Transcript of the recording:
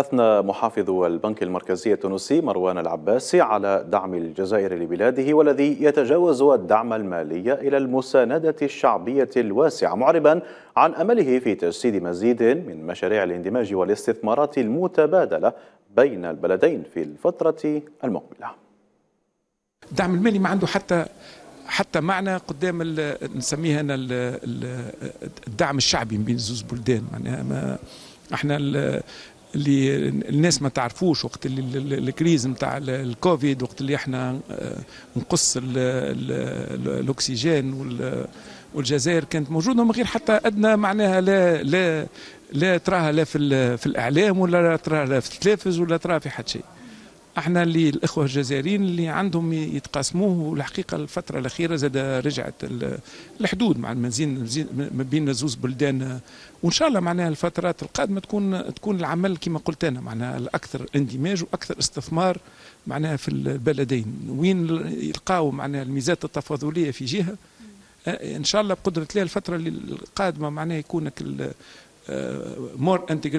أثنى محافظ البنك المركزي التونسي مروان العباسي على دعم الجزائر لبلاده والذي يتجاوز الدعم المالي إلى المساندة الشعبية الواسعة معربا عن أمله في تجسيد مزيد من مشاريع الاندماج والاستثمارات المتبادلة بين البلدين في الفترة المقبلة الدعم المالي ما عنده حتى حتى معنى قدام نسميها انا الدعم الشعبي بين زوز بلدان معناها ما احنا اللي الناس ما تعرفوش وقت الكريز نتاع الكوفيد وقت اللي احنا آه، نقص الاكسجين والجزائر كانت موجوده من غير حتى ادنى معناها لا لا لا تراها لا في الاعلام ولا تراها لا في التلفز ولا تراها في حد شيء احنا اللي الاخوه الجزائريين اللي عندهم يتقاسموه والحقيقه الفتره الاخيره زاد رجعت الحدود مع المزين ما بين زوز بلدان وان شاء الله معناها الفترات القادمه تكون تكون العمل كما قلت انا معناها الاكثر اندماج واكثر استثمار معناها في البلدين وين يلقاو معناها الميزات التفاضليه في جهه آه، ان شاء الله بقدره الله الفتره القادمه معناها يكون مور انتجريت